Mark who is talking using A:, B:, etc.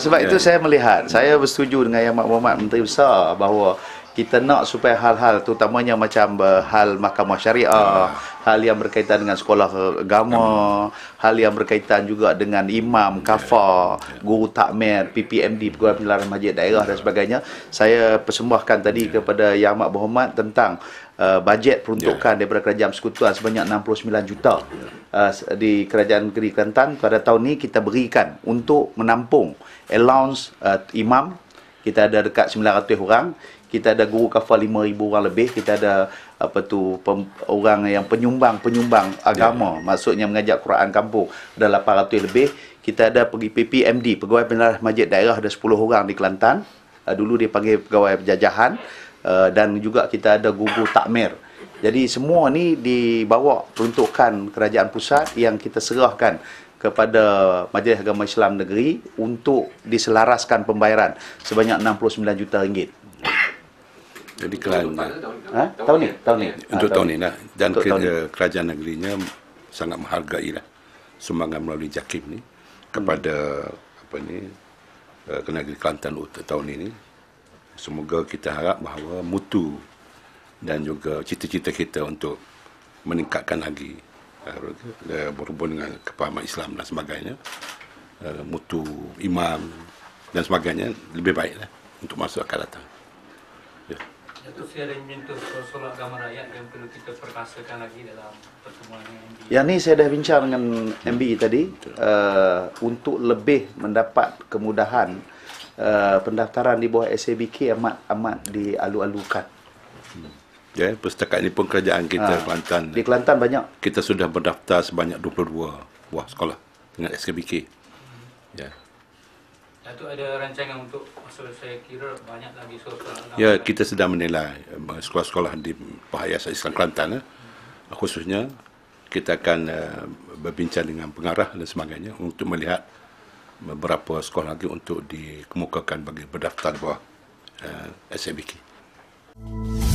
A: sebab yeah. itu ya. saya melihat saya bersetuju dengan Yang Mak Muhammad Menteri Besar bahawa kita nak supaya hal-hal terutamanya macam uh, hal mahkamah syariah, uh. hal yang berkaitan dengan sekolah agama, uh. hal yang berkaitan juga dengan imam, ya, kafar, yeah. guru takmir, PPMD, Pegawai Penyelaran Majlis Daerah yeah. dan sebagainya. Saya persembahkan tadi yeah. kepada Yang Amat Berhormat tentang Uh, bajet peruntukan yeah. daripada kerajaan persekutuan sebanyak 69 juta uh, di kerajaan negeri Kelantan pada tahun ini kita berikan untuk menampung allowance uh, imam kita ada dekat 900 orang kita ada guru kafal 5000 orang lebih kita ada apa tu pem, orang yang penyumbang-penyumbang ya. agama yeah. maksudnya mengajar Quran kampung ada 800 lebih kita ada pergi PPMD pegawai pembina masjid daerah ada 10 orang di Kelantan uh, dulu dia panggil pegawai penjajahan uh, dan juga kita ada guru takmir jadi semua ni dibawa peruntukan kerajaan pusat yang kita serahkan kepada Majlis Agama Islam Negeri untuk diselaraskan pembayaran sebanyak 69 juta ringgit
B: jadi kerana ha? tahun ni, tahun ni. Untuk ha, tahun, tahun ni lah dan ke- ni. Eh, kerajaan negerinya sangat menghargai lah sumbangan melalui JAKIM ni kepada hmm. apa ni eh, ke negeri Kelantan Utara tahun ini. Semoga kita harap bahawa mutu dan juga cita-cita kita untuk meningkatkan lagi eh, berhubung dengan kepahaman Islam dan sebagainya mutu imam dan sebagainya lebih baiklah untuk masa akan datang. Yeah.
A: Itu fear yang menyentuh solat agama rakyat yang perlu kita perkasakan lagi dalam pertemuan dengan MB. Yang ni saya dah bincang dengan MB tadi uh, untuk lebih mendapat kemudahan uh, pendaftaran di bawah SABK amat amat dialu-alukan.
B: Hmm. Ya, yeah, setakat ini pun kerajaan kita ha, Kelantan. Di Kelantan banyak. Kita sudah berdaftar sebanyak 22 buah sekolah dengan SKBK. Ya. Yeah
A: ada rancangan untuk maksud saya banyak lagi sekolah
B: Ya, kita sedang menilai eh, sekolah-sekolah di Pahayasa Islam Kelantan eh. khususnya kita akan eh, berbincang dengan pengarah dan sebagainya untuk melihat beberapa sekolah lagi untuk dikemukakan bagi berdaftar di bawah uh, eh, SABK. Música